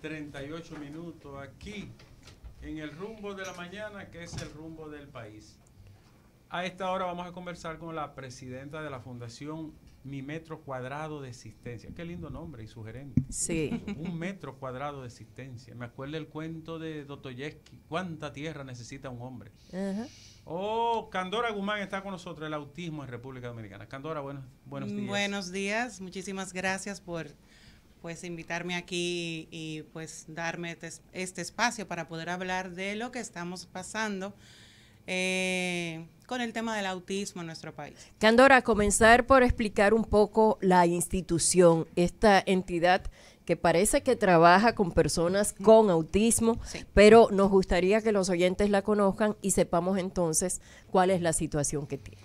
38 minutos aquí en el rumbo de la mañana, que es el rumbo del país. A esta hora vamos a conversar con la presidenta de la Fundación Mi Metro Cuadrado de Existencia. Qué lindo nombre y sugerente. Sí. Un metro cuadrado de existencia. Me acuerdo el cuento de Dostoyevsky. ¿Cuánta tierra necesita un hombre? Oh, Candora Guzmán está con nosotros, el autismo en República Dominicana. Candora, buenos, buenos días. Buenos días, muchísimas gracias por pues invitarme aquí y pues darme este, este, espacio para poder hablar de lo que estamos pasando eh, con el tema del autismo en nuestro país. Candora, comenzar por explicar un poco la institución, esta entidad que parece que trabaja con personas con autismo, pero nos gustaría que los oyentes la conozcan y sepamos entonces cuál es la situación que tiene.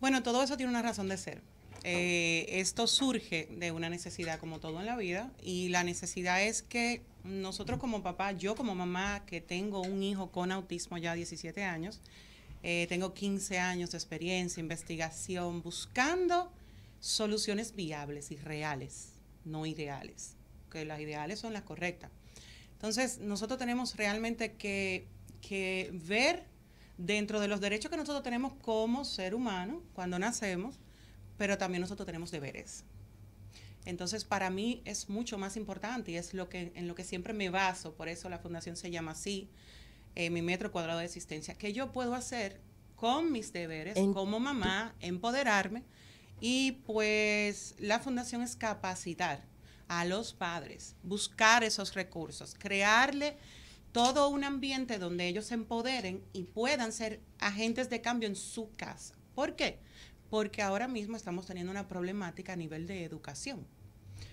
Bueno, todo eso tiene una razón de ser. Eh, esto surge de una necesidad como todo en la vida y la necesidad es que nosotros como papá, yo como mamá que tengo un hijo con autismo ya 17 años, eh, tengo 15 años de experiencia, investigación, buscando soluciones viables y reales, no ideales, que las ideales son las correctas. Entonces, nosotros tenemos realmente que, que ver dentro de los derechos que nosotros tenemos como ser humano cuando nacemos, pero también nosotros tenemos deberes. Entonces, para mí es mucho más importante y es lo que, en lo que siempre me baso, por eso la fundación se llama así, eh, mi metro cuadrado de existencia, que yo puedo hacer con mis deberes como mamá, empoderarme y pues la fundación es capacitar a los padres, buscar esos recursos, crearle todo un ambiente donde ellos se empoderen y puedan ser agentes de cambio en su casa. ¿Por qué? porque ahora mismo estamos teniendo una problemática a nivel de educación.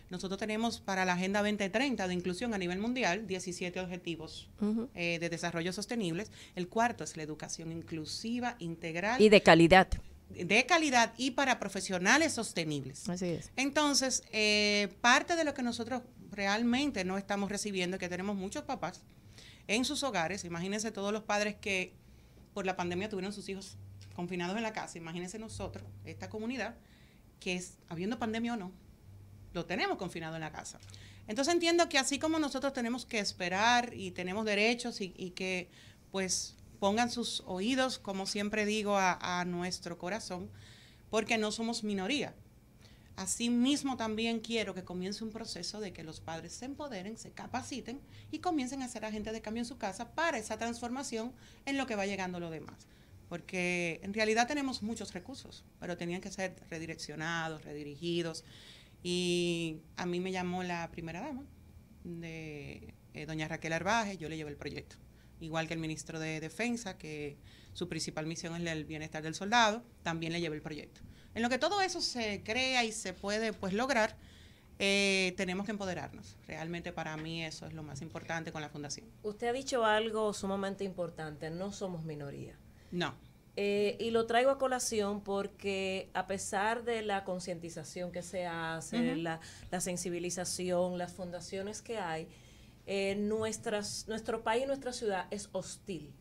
Nosotros tenemos para la Agenda 2030 de inclusión a nivel mundial 17 objetivos eh, de desarrollo sostenibles. El cuarto es la educación inclusiva, integral. Y de calidad. De calidad y para profesionales sostenibles. Así es. Entonces, eh, parte de lo que nosotros realmente no estamos recibiendo, es que tenemos muchos papás en sus hogares, imagínense todos los padres que por la pandemia tuvieron sus hijos confinados en la casa, imagínense nosotros, esta comunidad, que es, habiendo pandemia o no, lo tenemos confinado en la casa. Entonces entiendo que así como nosotros tenemos que esperar y tenemos derechos y, que pues pongan sus oídos, como siempre digo, a, nuestro corazón, porque no somos minoría. Asimismo también quiero que comience un proceso de que los padres se empoderen, se capaciten y comiencen a ser agentes de cambio en su casa para esa transformación en lo que va llegando lo demás porque en realidad tenemos muchos recursos, pero tenían que ser redireccionados, redirigidos. Y a mí me llamó la primera dama, de eh, doña Raquel Arbaje, yo le llevé el proyecto. Igual que el ministro de Defensa, que su principal misión es el bienestar del soldado, también le llevé el proyecto. En lo que todo eso se crea y se puede pues lograr, eh, tenemos que empoderarnos. Realmente para mí eso es lo más importante con la fundación. Usted ha dicho algo sumamente importante, no somos minoría. No. Eh, y lo traigo a colación porque a pesar de la concientización que se hace, la, sensibilización, las fundaciones que hay, eh, nuestras, nuestro país, nuestra ciudad es hostil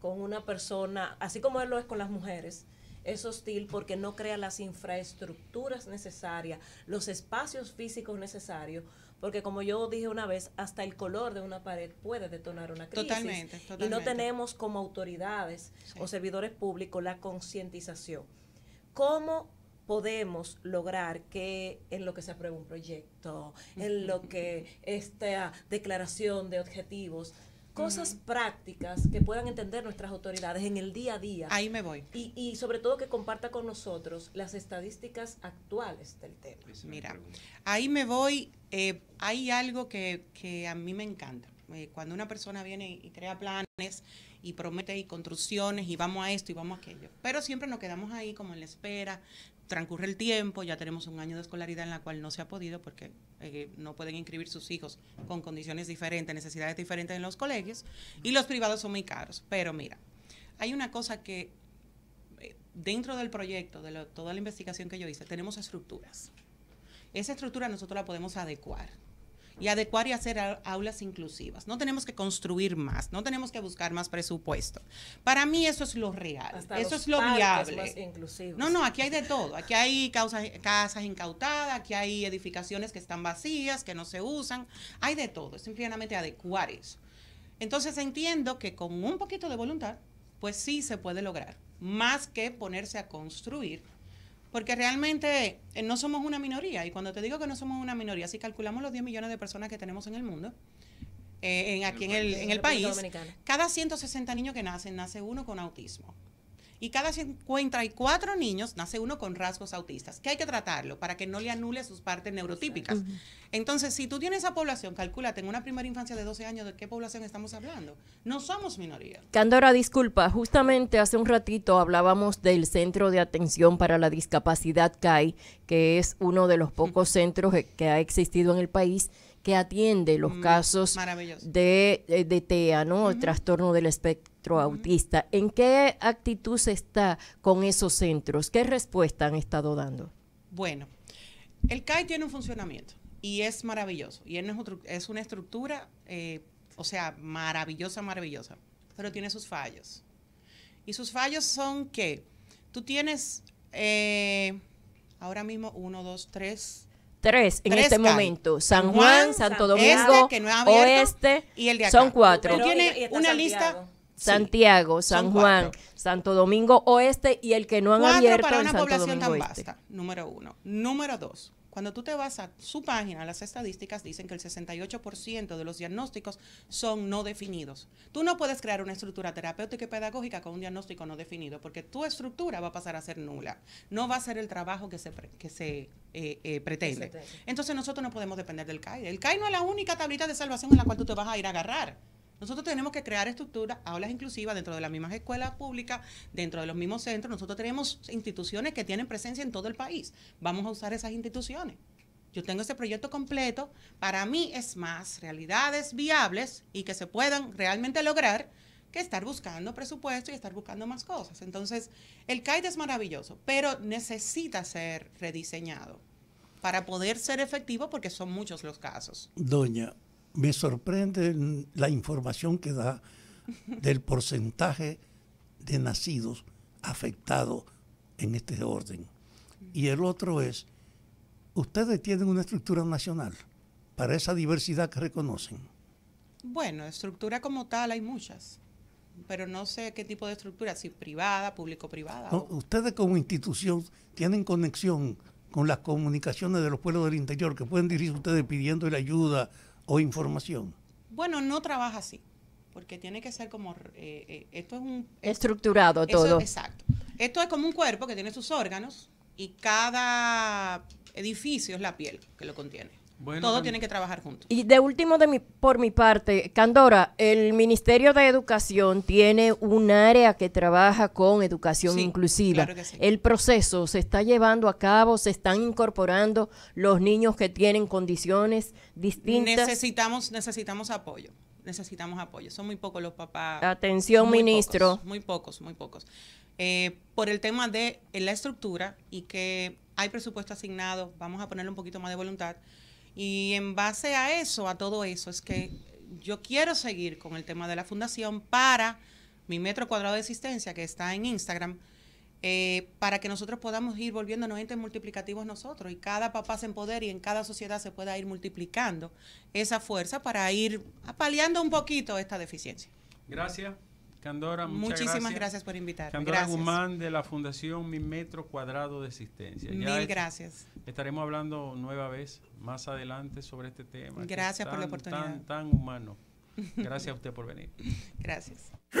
con una persona, así como lo es con las mujeres, es hostil porque no crea las infraestructuras necesarias, los espacios físicos necesarios porque como yo dije una vez, hasta el color de una pared puede detonar una crisis. Totalmente, Y no tenemos como autoridades o servidores públicos la concientización. ¿Cómo podemos lograr que en lo que se apruebe un proyecto, en lo que esta declaración de objetivos cosas prácticas que puedan entender nuestras autoridades en el día a día. Ahí me voy. Y, sobre todo que comparta con nosotros las estadísticas actuales del tema. Mira, ahí me voy. Eh, hay algo que, que a mí me encanta. Eh, cuando una persona viene y crea planes y promete y construcciones y vamos a esto y vamos a aquello, pero siempre nos quedamos ahí como en la espera, transcurre el tiempo, ya tenemos un año de escolaridad en la cual no se ha podido porque eh, no pueden inscribir sus hijos con condiciones diferentes, necesidades diferentes en los colegios y los privados son muy caros. Pero mira, hay una cosa que eh, dentro del proyecto, de toda la investigación que yo hice, tenemos estructuras. Esa estructura nosotros la podemos adecuar y adecuar y hacer aulas inclusivas. No tenemos que construir más, no tenemos que buscar más presupuesto. Para mí eso es lo real, eso es lo viable. no, no, aquí hay de todo. Aquí hay casas incautadas, aquí hay edificaciones que están vacías, que no se usan. Hay de todo, es simplemente adecuar eso. Entonces entiendo que con un poquito de voluntad, pues sí se puede lograr, más que ponerse a construir porque realmente eh, no somos una minoría. Y cuando te digo que no somos una minoría, si calculamos los 10 millones de personas que tenemos en el mundo, eh, en, aquí en el, en el país, cada 160 niños que nacen, nace uno con autismo. Y cada 54 niños nace uno con rasgos autistas, que hay que tratarlo para que no le anule sus partes neurotípicas. Entonces, si tú tienes esa población, calcula. en una primera infancia de 12 años de qué población estamos hablando. No somos minoría. Candora, disculpa, justamente hace un ratito hablábamos del Centro de Atención para la Discapacidad CAI, que es uno de los pocos centros que ha existido en el país que atiende los mm, casos de, eh, de, TEA, ¿no? El trastorno del espectro autista. ¿En qué actitud se está con esos centros? ¿Qué respuesta han estado dando? Bueno, el CAI tiene un funcionamiento y es maravilloso. Y es una estructura, eh, o sea, maravillosa, maravillosa. Pero tiene sus fallos. Y sus fallos son que tú tienes eh, ahora mismo uno, dos, tres, tres en este momento. San Juan, Santo Domingo, este, Oeste, y el de acá. son cuatro. tiene una lista. Santiago, San Juan, Santo Domingo Oeste y el que no han abierto para una Santo población Domingo tan Oeste. número uno. Número dos, cuando tú te vas a su página, las estadísticas dicen que el 68% de los diagnósticos son no definidos. Tú no puedes crear una estructura terapéutica y pedagógica con un diagnóstico no definido, porque tu estructura va a pasar a ser nula. No va a ser el trabajo que se, que se eh, eh, pretende. Entonces nosotros no podemos depender del CAI. El CAI no es la única tablita de salvación en la cual tú te vas a ir a agarrar. Nosotros tenemos que crear estructuras, aulas inclusivas dentro de las mismas escuelas públicas, dentro de los mismos centros. Nosotros tenemos instituciones que tienen presencia en todo el país. Vamos a usar esas instituciones. Yo tengo ese proyecto completo. Para mí es más realidades viables y que se puedan realmente lograr que estar buscando presupuesto y estar buscando más cosas. Entonces, el CAID es maravilloso, pero necesita ser rediseñado para poder ser efectivo porque son muchos los casos. Doña, me sorprende la información que da del porcentaje de nacidos afectados en este orden. Y el otro es, ustedes tienen una estructura nacional para esa diversidad que reconocen. Bueno, estructura como tal hay muchas, pero no sé qué tipo de estructura, si privada, público-privada. ustedes como institución tienen conexión con las comunicaciones de los pueblos del interior, que pueden dirigirse ustedes pidiendo la ayuda o información? Bueno, no trabaja así, porque tiene que ser como, eh, eh, esto es un... Eh, Estructurado todo. exacto. Esto es como un cuerpo que tiene sus órganos y cada edificio es la piel que lo contiene. Todos tienen que trabajar juntos. Y de último, de mi, por mi parte, Candora, el Ministerio de Educación tiene un área que trabaja con educación inclusiva. El proceso se está llevando a cabo, se están incorporando los niños que tienen condiciones distintas. Necesitamos, necesitamos apoyo necesitamos apoyo. Son muy pocos los papás. Atención, ministro. muy pocos, muy pocos. Eh, por el tema de eh, la estructura y que hay presupuesto asignado, vamos a ponerle un poquito más de voluntad. Y en base a eso, a todo eso, es que yo quiero seguir con el tema de la fundación para mi metro cuadrado de existencia que está en Instagram, eh, para que nosotros podamos ir volviéndonos entes multiplicativos nosotros y cada papá se empodere y en cada sociedad se pueda ir multiplicando esa fuerza para ir apaleando un poquito esta deficiencia. Gracias. Candora, muchísimas gracias. por invitarme. Candora Guzmán de la Fundación Mi Metro Cuadrado de Existencia. Mil gracias. Estaremos hablando nueva vez más adelante sobre este tema. Gracias por la oportunidad. tan humano. Gracias a usted por venir. Gracias.